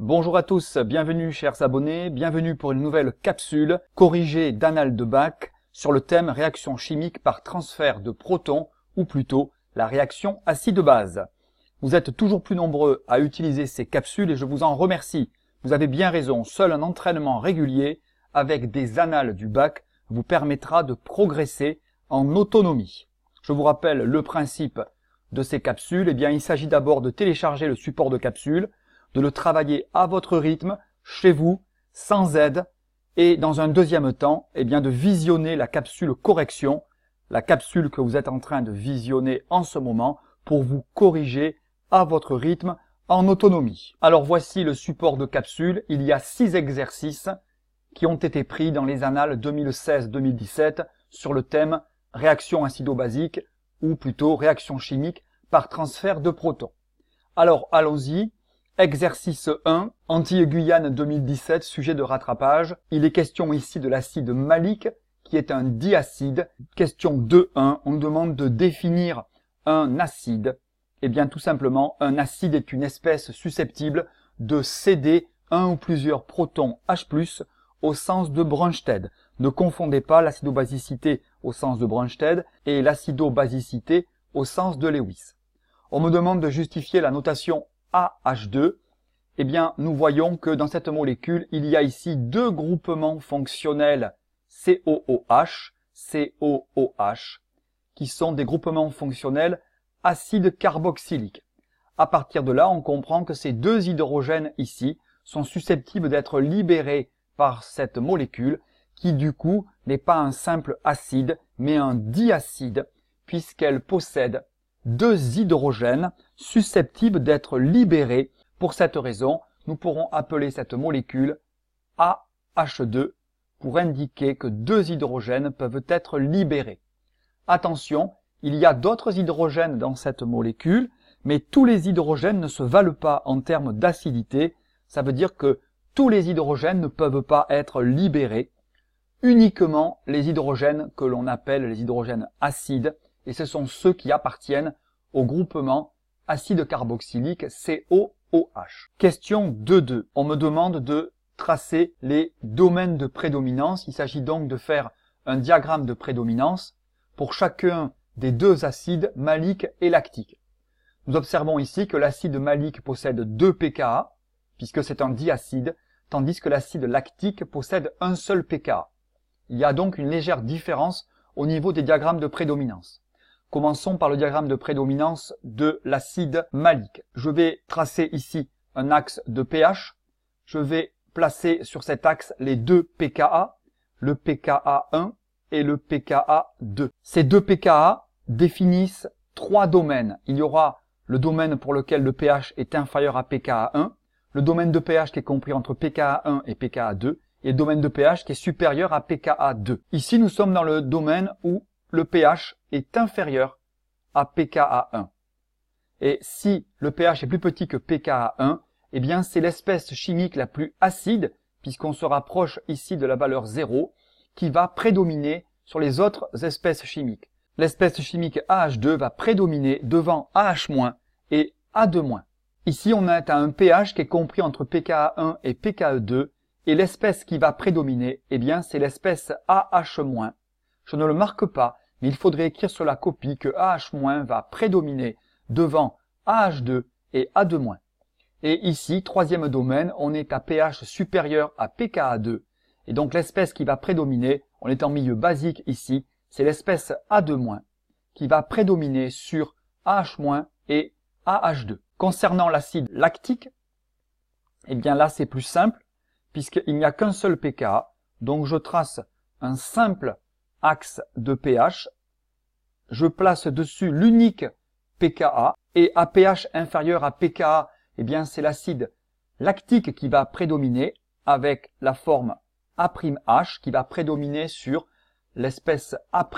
Bonjour à tous, bienvenue chers abonnés, bienvenue pour une nouvelle capsule corrigée d'annales de BAC sur le thème réaction chimique par transfert de protons ou plutôt la réaction acide-base. Vous êtes toujours plus nombreux à utiliser ces capsules et je vous en remercie. Vous avez bien raison, seul un entraînement régulier avec des annales du bac vous permettra de progresser en autonomie. Je vous rappelle le principe de ces capsules, eh bien il s'agit d'abord de télécharger le support de capsule, de le travailler à votre rythme, chez vous, sans aide, et dans un deuxième temps, eh bien, de visionner la capsule correction, la capsule que vous êtes en train de visionner en ce moment pour vous corriger à votre rythme en autonomie. Alors voici le support de capsule. Il y a six exercices qui ont été pris dans les annales 2016-2017 sur le thème réaction acido-basique ou plutôt réaction chimique par transfert de protons. Alors allons-y, Exercice 1, anti guyane 2017, sujet de rattrapage. Il est question ici de l'acide malique, qui est un diacide. Question 2.1, on nous demande de définir un acide. Eh bien, tout simplement, un acide est une espèce susceptible de céder un ou plusieurs protons H+, au sens de Brunsted. Ne confondez pas l'acidobasicité basicité au sens de Brunsted et l'acidobasicité basicité au sens de Lewis. On me demande de justifier la notation AH2, eh bien, nous voyons que dans cette molécule, il y a ici deux groupements fonctionnels COOH, COOH, qui sont des groupements fonctionnels acides carboxyliques. À partir de là, on comprend que ces deux hydrogènes ici sont susceptibles d'être libérés par cette molécule qui du coup n'est pas un simple acide mais un diacide puisqu'elle possède deux hydrogènes susceptibles d'être libérés. Pour cette raison, nous pourrons appeler cette molécule AH2 pour indiquer que deux hydrogènes peuvent être libérés. Attention, il y a d'autres hydrogènes dans cette molécule, mais tous les hydrogènes ne se valent pas en termes d'acidité. Ça veut dire que tous les hydrogènes ne peuvent pas être libérés. Uniquement les hydrogènes que l'on appelle les hydrogènes acides et ce sont ceux qui appartiennent au groupement acide carboxylique COOH. Question 2.2. On me demande de tracer les domaines de prédominance. Il s'agit donc de faire un diagramme de prédominance pour chacun des deux acides maliques et lactique. Nous observons ici que l'acide malique possède 2 pKa, puisque c'est un diacide, tandis que l'acide lactique possède un seul pKa. Il y a donc une légère différence au niveau des diagrammes de prédominance. Commençons par le diagramme de prédominance de l'acide malique. Je vais tracer ici un axe de pH. Je vais placer sur cet axe les deux pKa, le pKa1 et le pKa2. Ces deux pKa définissent trois domaines. Il y aura le domaine pour lequel le pH est inférieur à pKa1, le domaine de pH qui est compris entre pKa1 et pKa2, et le domaine de pH qui est supérieur à pKa2. Ici, nous sommes dans le domaine où le pH est inférieur à pKa1. Et si le pH est plus petit que pKa1, eh bien c'est l'espèce chimique la plus acide, puisqu'on se rapproche ici de la valeur 0, qui va prédominer sur les autres espèces chimiques. L'espèce chimique AH2 va prédominer devant AH- et A2-. Ici, on est à un pH qui est compris entre pKa1 et pka 2 e et l'espèce qui va prédominer, eh bien, c'est l'espèce AH- je ne le marque pas, mais il faudrait écrire sur la copie que AH- va prédominer devant AH2 et A2-. Et ici, troisième domaine, on est à pH supérieur à pKa2. Et donc l'espèce qui va prédominer, on est en milieu basique ici, c'est l'espèce A2- qui va prédominer sur AH- et AH2. Concernant l'acide lactique, eh bien là c'est plus simple, puisqu'il n'y a qu'un seul pKa, donc je trace un simple axe de pH. Je place dessus l'unique pKa et à pH inférieur à pKa, eh bien c'est l'acide lactique qui va prédominer avec la forme A'H qui va prédominer sur l'espèce A'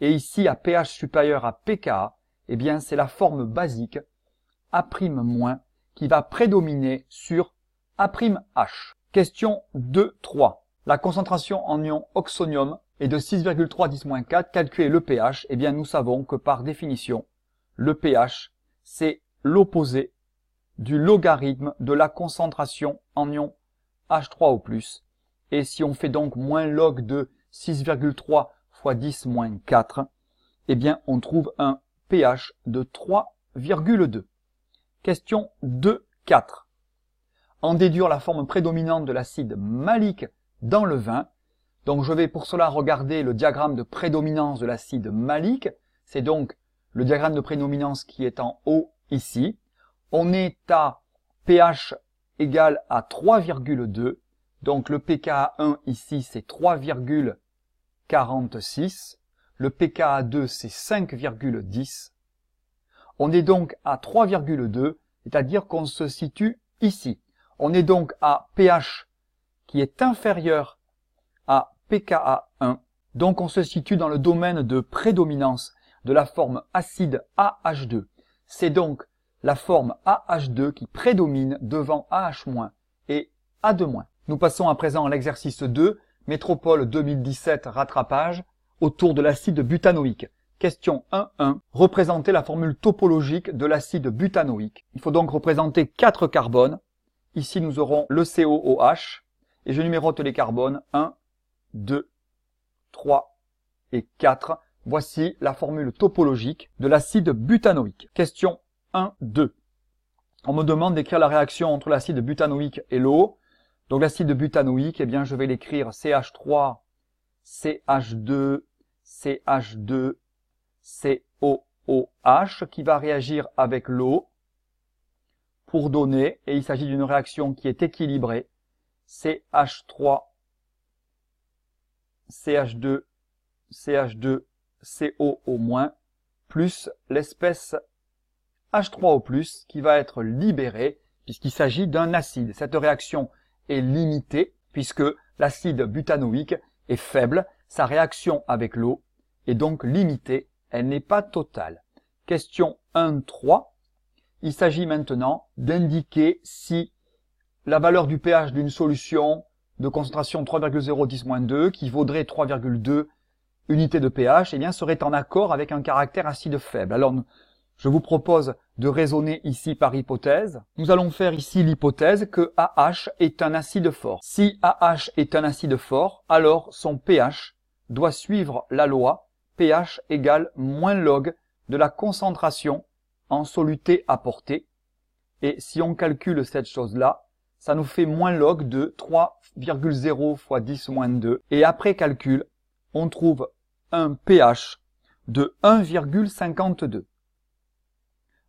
et ici à pH supérieur à pKa, eh bien c'est la forme basique A' qui va prédominer sur A'H. Question 2.3. La concentration en ion oxonium et de 6,3 10 4 calculer le pH, eh bien nous savons que par définition, le pH, c'est l'opposé du logarithme de la concentration en ion H3O+. Et si on fait donc moins log de 6,3 x 10 4, eh bien on trouve un pH de 3,2. Question 2.4. En déduire la forme prédominante de l'acide malique dans le vin donc je vais pour cela regarder le diagramme de prédominance de l'acide malique. C'est donc le diagramme de prédominance qui est en haut ici. On est à pH égal à 3,2. Donc le pKa1 ici c'est 3,46. Le pKa2 c'est 5,10. On est donc à 3,2, c'est-à-dire qu'on se situe ici. On est donc à pH qui est inférieur à pKa1. Donc on se situe dans le domaine de prédominance de la forme acide AH2. C'est donc la forme AH2 qui prédomine devant AH- et A2-. Nous passons à présent à l'exercice 2, métropole 2017 rattrapage, autour de l'acide butanoïque. Question 1.1. Représenter la formule topologique de l'acide butanoïque. Il faut donc représenter 4 carbones. Ici, nous aurons le COOH. Et je numérote les carbones 1, 2, 3 et 4. Voici la formule topologique de l'acide butanoïque. Question 1, 2. On me demande d'écrire la réaction entre l'acide butanoïque et l'eau. Donc l'acide butanoïque, eh bien, je vais l'écrire CH3, CH2, CH2, COOH, qui va réagir avec l'eau pour donner, et il s'agit d'une réaction qui est équilibrée, CH3, CH2, CH2, CO au moins, plus l'espèce H3O+, qui va être libérée, puisqu'il s'agit d'un acide. Cette réaction est limitée, puisque l'acide butanoïque est faible, sa réaction avec l'eau est donc limitée, elle n'est pas totale. Question 1.3. Il s'agit maintenant d'indiquer si la valeur du pH d'une solution de concentration 3,010-2 qui vaudrait 3,2 unités de pH, et eh bien, serait en accord avec un caractère acide faible. Alors, je vous propose de raisonner ici par hypothèse. Nous allons faire ici l'hypothèse que AH est un acide fort. Si AH est un acide fort, alors son pH doit suivre la loi pH égale moins log de la concentration en soluté apportée. Et si on calcule cette chose-là, ça nous fait moins log de 3,0 fois 10 moins 2. Et après calcul, on trouve un pH de 1,52.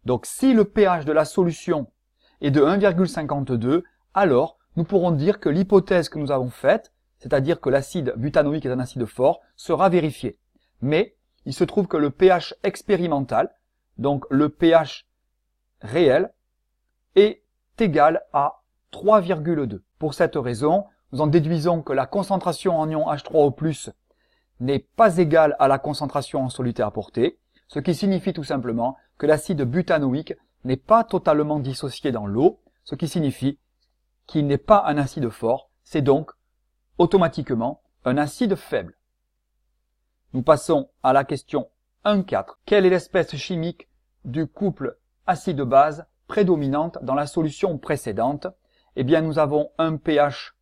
Donc si le pH de la solution est de 1,52, alors nous pourrons dire que l'hypothèse que nous avons faite, c'est-à-dire que l'acide butanoïque est un acide fort, sera vérifiée. Mais il se trouve que le pH expérimental, donc le pH réel, est égal à 3,2. Pour cette raison, nous en déduisons que la concentration en ion H3O+, n'est pas égale à la concentration en soluté apportée, ce qui signifie tout simplement que l'acide butanoïque n'est pas totalement dissocié dans l'eau, ce qui signifie qu'il n'est pas un acide fort, c'est donc automatiquement un acide faible. Nous passons à la question 1.4. Quelle est l'espèce chimique du couple acide-base prédominante dans la solution précédente eh bien nous avons un pH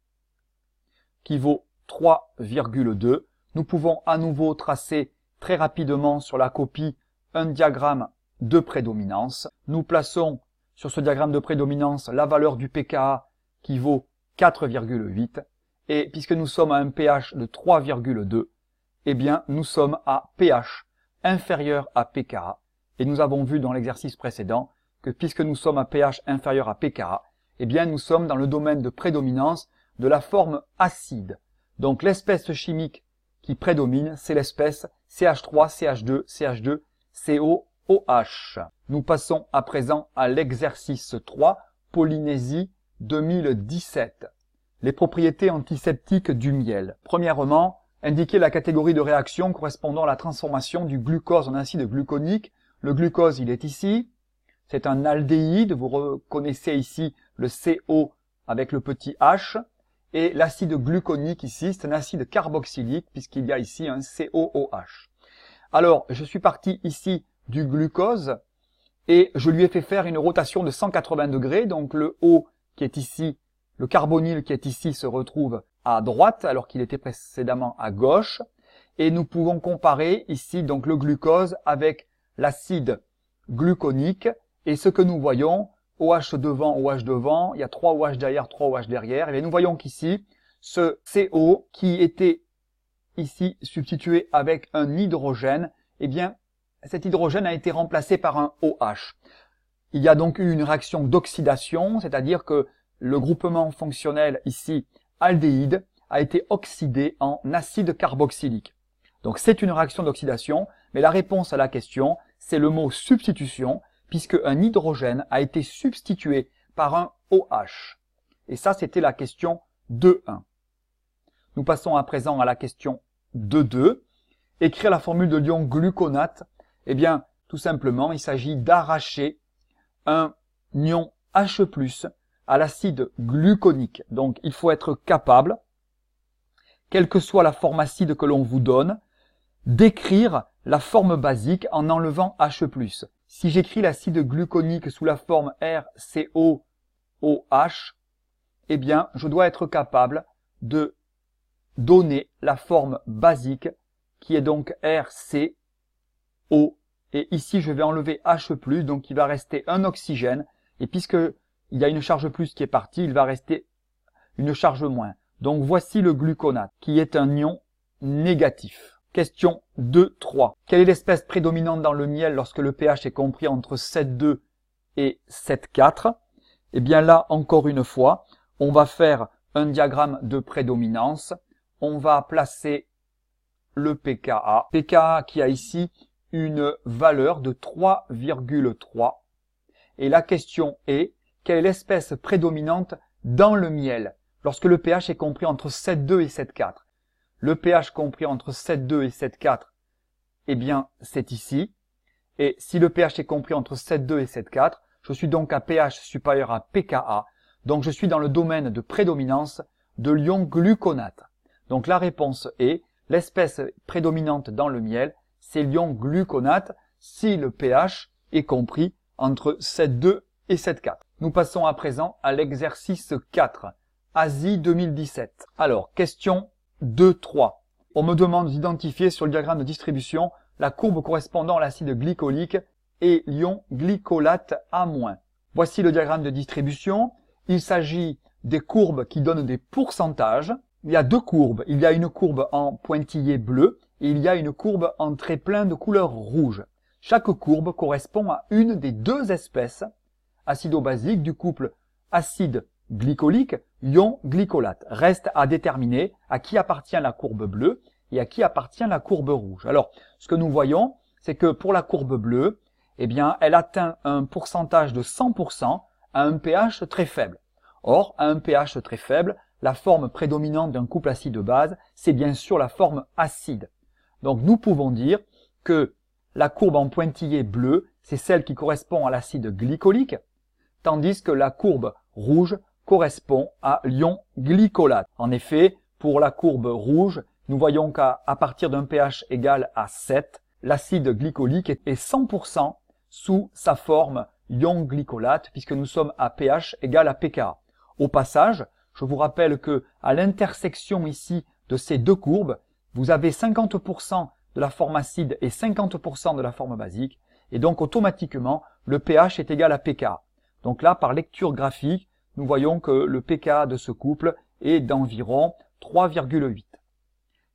qui vaut 3,2. Nous pouvons à nouveau tracer très rapidement sur la copie un diagramme de prédominance. Nous plaçons sur ce diagramme de prédominance la valeur du pKa qui vaut 4,8 et puisque nous sommes à un pH de 3,2, eh bien nous sommes à pH inférieur à pKa et nous avons vu dans l'exercice précédent que puisque nous sommes à pH inférieur à pKa, eh bien nous sommes dans le domaine de prédominance de la forme acide. Donc l'espèce chimique qui prédomine, c'est l'espèce CH3, CH2, CH2, COOH. Nous passons à présent à l'exercice 3, Polynésie 2017. Les propriétés antiseptiques du miel. Premièrement, indiquer la catégorie de réaction correspondant à la transformation du glucose en acide gluconique. Le glucose, il est ici. C'est un aldéhyde, vous reconnaissez ici le CO avec le petit H, et l'acide gluconique ici, c'est un acide carboxylique, puisqu'il y a ici un COOH. Alors, je suis parti ici du glucose, et je lui ai fait faire une rotation de 180 degrés, donc le O qui est ici, le carbonyle qui est ici se retrouve à droite, alors qu'il était précédemment à gauche, et nous pouvons comparer ici donc le glucose avec l'acide gluconique et ce que nous voyons, OH devant, OH devant, il y a 3 OH derrière, 3 OH derrière. Et eh bien nous voyons qu'ici, ce CO qui était ici substitué avec un hydrogène, eh bien cet hydrogène a été remplacé par un OH. Il y a donc eu une réaction d'oxydation, c'est-à-dire que le groupement fonctionnel ici aldéhyde a été oxydé en acide carboxylique. Donc c'est une réaction d'oxydation, mais la réponse à la question, c'est le mot substitution, puisque un hydrogène a été substitué par un OH. Et ça, c'était la question 2.1. Nous passons à présent à la question 2.2. Écrire la formule de l'ion gluconate, eh bien, tout simplement, il s'agit d'arracher un ion H+, à l'acide gluconique. Donc, il faut être capable, quelle que soit la forme acide que l'on vous donne, d'écrire la forme basique en enlevant H+. Si j'écris l'acide gluconique sous la forme RCOOH, eh bien, je dois être capable de donner la forme basique qui est donc RCO. Et ici, je vais enlever H+, donc il va rester un oxygène. Et puisque il y a une charge plus qui est partie, il va rester une charge moins. Donc voici le gluconate, qui est un ion négatif. Question 3 Quelle est l'espèce prédominante dans le miel lorsque le pH est compris entre 7.2 et 7.4 Eh bien là, encore une fois, on va faire un diagramme de prédominance. On va placer le pKa. pKa qui a ici une valeur de 3,3. Et la question est, quelle est l'espèce prédominante dans le miel lorsque le pH est compris entre 7,2 et 7,4 le pH compris entre 7,2 et 7,4, eh bien, c'est ici. Et si le pH est compris entre 7,2 et 7,4, je suis donc à pH supérieur à pKa, donc je suis dans le domaine de prédominance de l'ion gluconate. Donc la réponse est, l'espèce prédominante dans le miel, c'est l'ion gluconate si le pH est compris entre 7,2 et 7,4. Nous passons à présent à l'exercice 4, Asie 2017. Alors, question 2, 3. On me demande d'identifier sur le diagramme de distribution la courbe correspondant à l'acide glycolique et l'ion glycolate A-. Voici le diagramme de distribution. Il s'agit des courbes qui donnent des pourcentages. Il y a deux courbes. Il y a une courbe en pointillé bleu et il y a une courbe en trait plein de couleur rouge. Chaque courbe correspond à une des deux espèces acido-basiques du couple acide glycolique, ion glycolate. Reste à déterminer à qui appartient la courbe bleue et à qui appartient la courbe rouge. Alors, ce que nous voyons, c'est que pour la courbe bleue, eh bien, elle atteint un pourcentage de 100% à un pH très faible. Or, à un pH très faible, la forme prédominante d'un couple acide-base, c'est bien sûr la forme acide. Donc, nous pouvons dire que la courbe en pointillé bleu, c'est celle qui correspond à l'acide glycolique, tandis que la courbe rouge, correspond à l'ion glycolate. En effet, pour la courbe rouge, nous voyons qu'à partir d'un pH égal à 7, l'acide glycolique est 100% sous sa forme ion glycolate puisque nous sommes à pH égal à pKa. Au passage, je vous rappelle que à l'intersection ici de ces deux courbes, vous avez 50% de la forme acide et 50% de la forme basique et donc automatiquement le pH est égal à pKa. Donc là, par lecture graphique, nous voyons que le pKa de ce couple est d'environ 3,8.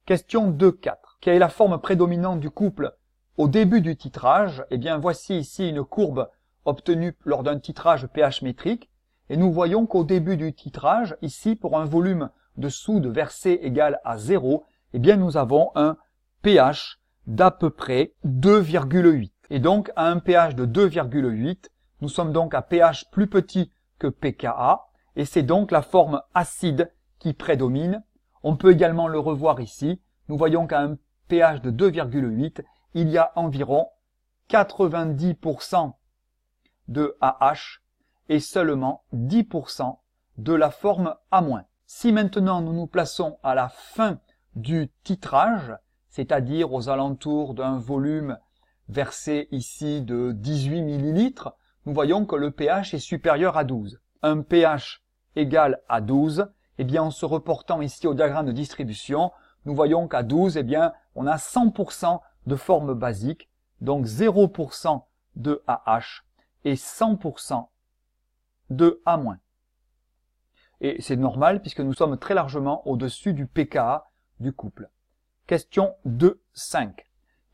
Question 2.4. Quelle est la forme prédominante du couple au début du titrage Eh bien, voici ici une courbe obtenue lors d'un titrage pH métrique. Et nous voyons qu'au début du titrage, ici, pour un volume de soude versé égal à 0, eh bien, nous avons un pH d'à peu près 2,8. Et donc, à un pH de 2,8, nous sommes donc à pH plus petit pKa, et c'est donc la forme acide qui prédomine. On peut également le revoir ici. Nous voyons qu'à un pH de 2,8, il y a environ 90% de AH et seulement 10% de la forme A-. Si maintenant nous nous plaçons à la fin du titrage, c'est-à-dire aux alentours d'un volume versé ici de 18 millilitres, nous voyons que le pH est supérieur à 12. Un pH égal à 12, eh bien, en se reportant ici au diagramme de distribution, nous voyons qu'à 12, eh bien, on a 100% de forme basique, donc 0% de AH et 100% de A-. Et c'est normal puisque nous sommes très largement au-dessus du pKa du couple. Question 2.5.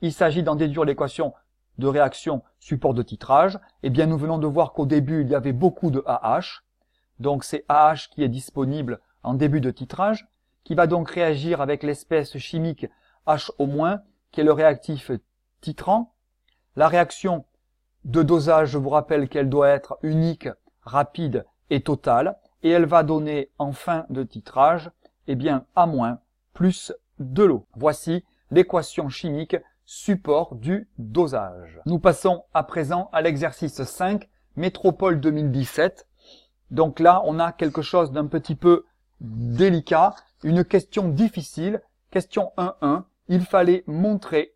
Il s'agit d'en déduire l'équation de réaction support de titrage, eh bien nous venons de voir qu'au début, il y avait beaucoup de AH. Donc c'est AH qui est disponible en début de titrage, qui va donc réagir avec l'espèce chimique H- qui est le réactif titrant. La réaction de dosage, je vous rappelle qu'elle doit être unique, rapide et totale, et elle va donner en fin de titrage, eh bien, A- plus de l'eau. Voici l'équation chimique support du dosage. Nous passons à présent à l'exercice 5, Métropole 2017. Donc là, on a quelque chose d'un petit peu délicat, une question difficile. Question 1.1, il fallait montrer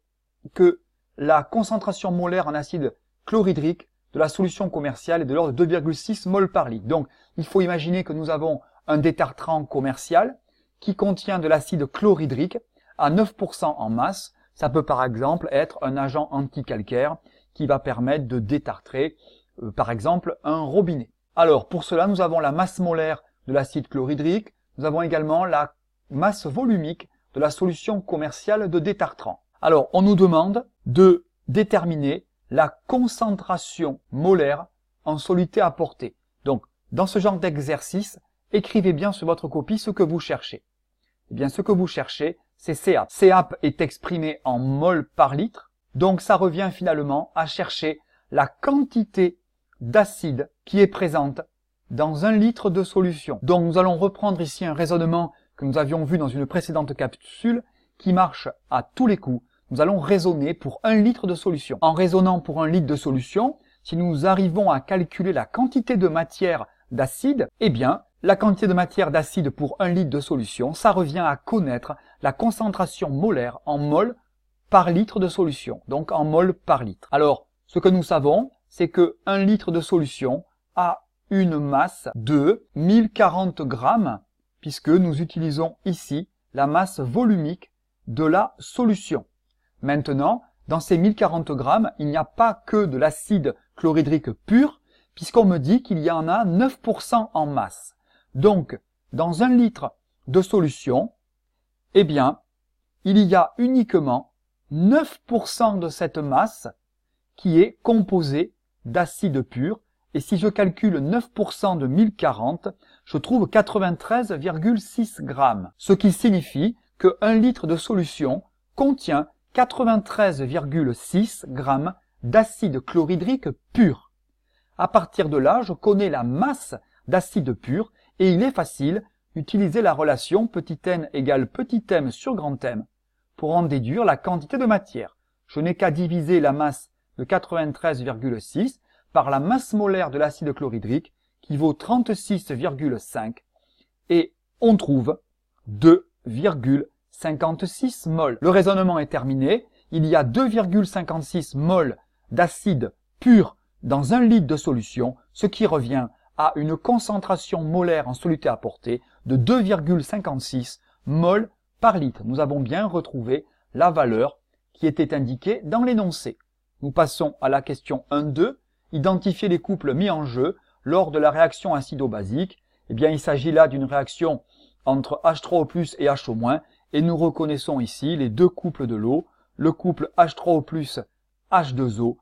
que la concentration molaire en acide chlorhydrique de la solution commerciale est de l'ordre de 2,6 mol par litre. Donc, il faut imaginer que nous avons un détartrant commercial qui contient de l'acide chlorhydrique à 9% en masse ça peut par exemple être un agent anti-calcaire qui va permettre de détartrer euh, par exemple un robinet. Alors pour cela, nous avons la masse molaire de l'acide chlorhydrique, nous avons également la masse volumique de la solution commerciale de détartrant. Alors on nous demande de déterminer la concentration molaire en soluté apportée. Donc dans ce genre d'exercice, écrivez bien sur votre copie ce que vous cherchez. Eh bien ce que vous cherchez, c'est CAP. CAP est exprimé en mol par litre, donc ça revient finalement à chercher la quantité d'acide qui est présente dans un litre de solution. Donc nous allons reprendre ici un raisonnement que nous avions vu dans une précédente capsule qui marche à tous les coups. Nous allons raisonner pour un litre de solution. En raisonnant pour un litre de solution, si nous arrivons à calculer la quantité de matière d'acide, eh bien, la quantité de matière d'acide pour un litre de solution, ça revient à connaître la concentration molaire en mol par litre de solution, donc en mol par litre. Alors, ce que nous savons, c'est que un litre de solution a une masse de 1040 grammes, puisque nous utilisons ici la masse volumique de la solution. Maintenant, dans ces 1040 grammes, il n'y a pas que de l'acide chlorhydrique pur, puisqu'on me dit qu'il y en a 9% en masse. Donc, dans un litre de solution, eh bien, il y a uniquement 9% de cette masse qui est composée d'acide pur. Et si je calcule 9% de 1040, je trouve 93,6 g. Ce qui signifie que 1 litre de solution contient 93,6 g d'acide chlorhydrique pur. À partir de là, je connais la masse d'acide pur et il est facile d'utiliser la relation petit n égale petit m sur grand M pour en déduire la quantité de matière. Je n'ai qu'à diviser la masse de 93,6 par la masse molaire de l'acide chlorhydrique qui vaut 36,5 et on trouve 2,56 mol. Le raisonnement est terminé. Il y a 2,56 mol d'acide pur dans un litre de solution, ce qui revient à une concentration molaire en soluté apportée de 2,56 mol par litre. Nous avons bien retrouvé la valeur qui était indiquée dans l'énoncé. Nous passons à la question 1-2, Identifier les couples mis en jeu lors de la réaction acido-basique. Eh bien, il s'agit là d'une réaction entre H3O+, et HO-, et nous reconnaissons ici les deux couples de l'eau, le couple H3O+, H2O,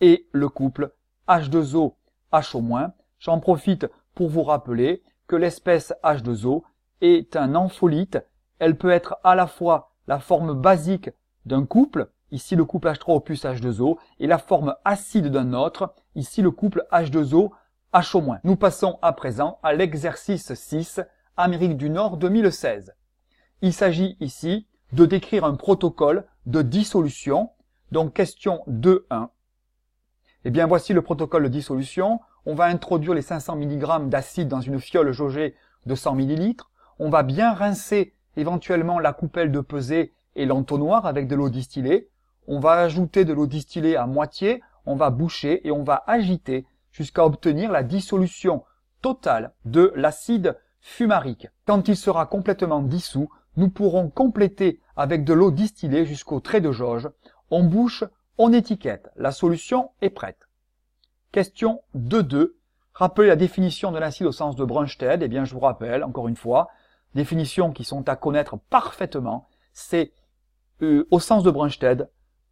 et le couple H2O, HO-, J'en profite pour vous rappeler que l'espèce H2O est un ampholite. Elle peut être à la fois la forme basique d'un couple, ici le couple H3O plus H2O, et la forme acide d'un autre, ici le couple H2O HO-. Nous passons à présent à l'exercice 6, Amérique du Nord 2016. Il s'agit ici de décrire un protocole de dissolution, donc question 2.1. Eh bien voici le protocole de dissolution on va introduire les 500 mg d'acide dans une fiole jaugée de 100 ml, on va bien rincer éventuellement la coupelle de pesée et l'entonnoir avec de l'eau distillée, on va ajouter de l'eau distillée à moitié, on va boucher et on va agiter jusqu'à obtenir la dissolution totale de l'acide fumarique. Quand il sera complètement dissous, nous pourrons compléter avec de l'eau distillée jusqu'au trait de jauge. On bouche, on étiquette. La solution est prête. Question 2-2, rappelez la définition de l'acide au sens de Brønsted, Eh bien, je vous rappelle, encore une fois, définitions qui sont à connaître parfaitement. C'est, euh, au sens de Brønsted,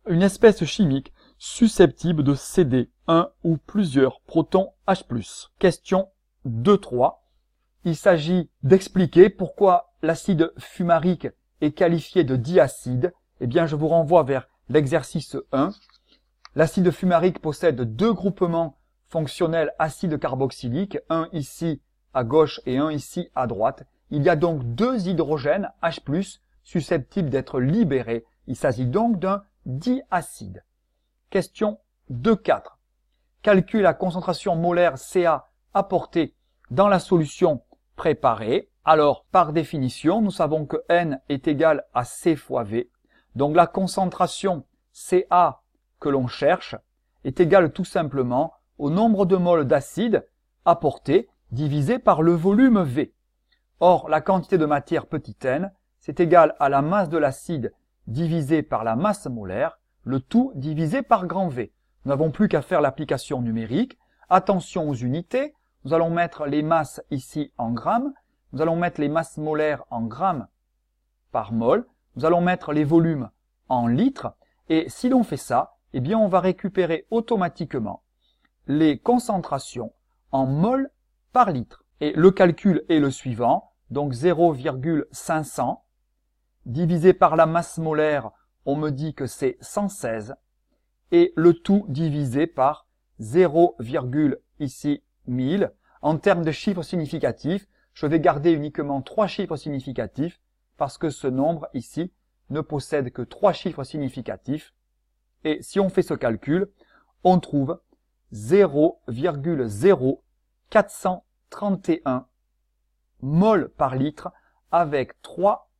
une espèce chimique susceptible de céder un ou plusieurs protons H+. Question 2-3, Il s'agit d'expliquer pourquoi l'acide fumarique est qualifié de diacide. Eh bien, je vous renvoie vers l'exercice 1 L'acide fumarique possède deux groupements fonctionnels acides carboxyliques, un ici à gauche et un ici à droite. Il y a donc deux hydrogènes H+, susceptibles d'être libérés. Il s'agit donc d'un diacide. Question 2.4. Calcule la concentration molaire CA apportée dans la solution préparée. Alors, par définition, nous savons que N est égal à C fois V. Donc la concentration CA que l'on cherche est égal tout simplement au nombre de moles d'acide apporté divisé par le volume V. Or, la quantité de matière petit n, c'est égal à la masse de l'acide divisé par la masse molaire, le tout divisé par grand V. Nous n'avons plus qu'à faire l'application numérique. Attention aux unités, nous allons mettre les masses ici en grammes, nous allons mettre les masses molaires en grammes par mol, nous allons mettre les volumes en litres, et si l'on fait ça, eh bien on va récupérer automatiquement les concentrations en mol par litre. Et le calcul est le suivant, donc 0,500 divisé par la masse molaire, on me dit que c'est 116 et le tout divisé par 0, ici 1000. En termes de chiffres significatifs, je vais garder uniquement trois chiffres significatifs parce que ce nombre ici ne possède que trois chiffres significatifs et si on fait ce calcul, on trouve 0,0431 mol par litre avec trois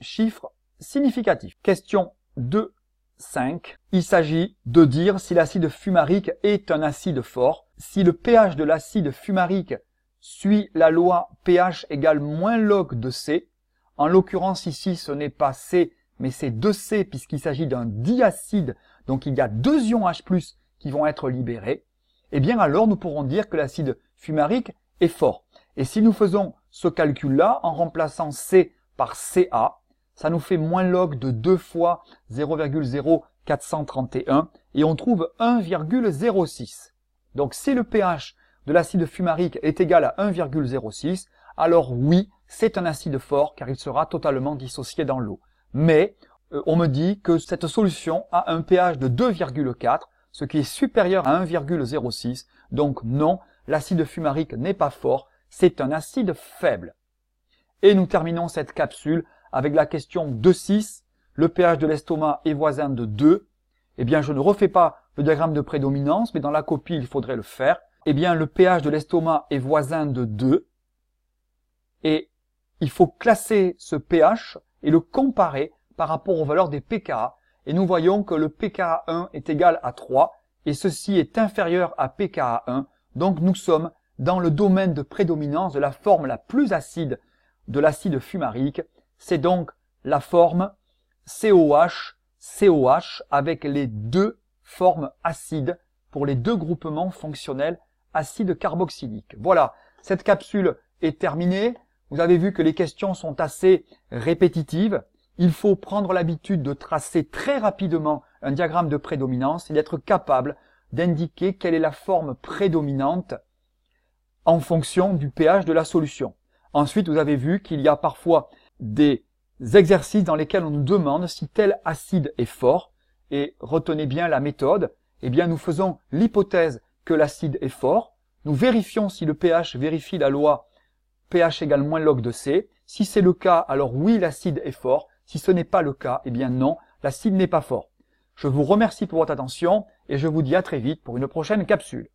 chiffres significatifs. Question 2.5. Il s'agit de dire si l'acide fumarique est un acide fort. Si le pH de l'acide fumarique suit la loi pH égale moins log de C, en l'occurrence ici ce n'est pas C mais c'est 2C puisqu'il s'agit d'un diacide, donc il y a deux ions H+, qui vont être libérés, eh bien alors nous pourrons dire que l'acide fumarique est fort. Et si nous faisons ce calcul-là en remplaçant C par CA, ça nous fait moins log de 2 fois 0,0431 et on trouve 1,06. Donc si le pH de l'acide fumarique est égal à 1,06, alors oui, c'est un acide fort car il sera totalement dissocié dans l'eau mais euh, on me dit que cette solution a un pH de 2,4, ce qui est supérieur à 1,06, donc non, l'acide fumarique n'est pas fort, c'est un acide faible. Et nous terminons cette capsule avec la question 2.6, le pH de l'estomac est voisin de 2, eh bien je ne refais pas le diagramme de prédominance, mais dans la copie il faudrait le faire, eh bien le pH de l'estomac est voisin de 2, et il faut classer ce pH et le comparer par rapport aux valeurs des pKa. Et nous voyons que le pKa1 est égal à 3 et ceci est inférieur à pKa1. Donc nous sommes dans le domaine de prédominance de la forme la plus acide de l'acide fumarique. C'est donc la forme COH, COH avec les deux formes acides pour les deux groupements fonctionnels acides carboxyliques. Voilà, cette capsule est terminée. Vous avez vu que les questions sont assez répétitives. Il faut prendre l'habitude de tracer très rapidement un diagramme de prédominance et d'être capable d'indiquer quelle est la forme prédominante en fonction du pH de la solution. Ensuite, vous avez vu qu'il y a parfois des exercices dans lesquels on nous demande si tel acide est fort, et retenez bien la méthode, eh bien nous faisons l'hypothèse que l'acide est fort, nous vérifions si le pH vérifie la loi pH égale moins log de C. Si c'est le cas, alors oui, l'acide est fort. Si ce n'est pas le cas, eh bien non, l'acide n'est pas fort. Je vous remercie pour votre attention et je vous dis à très vite pour une prochaine capsule.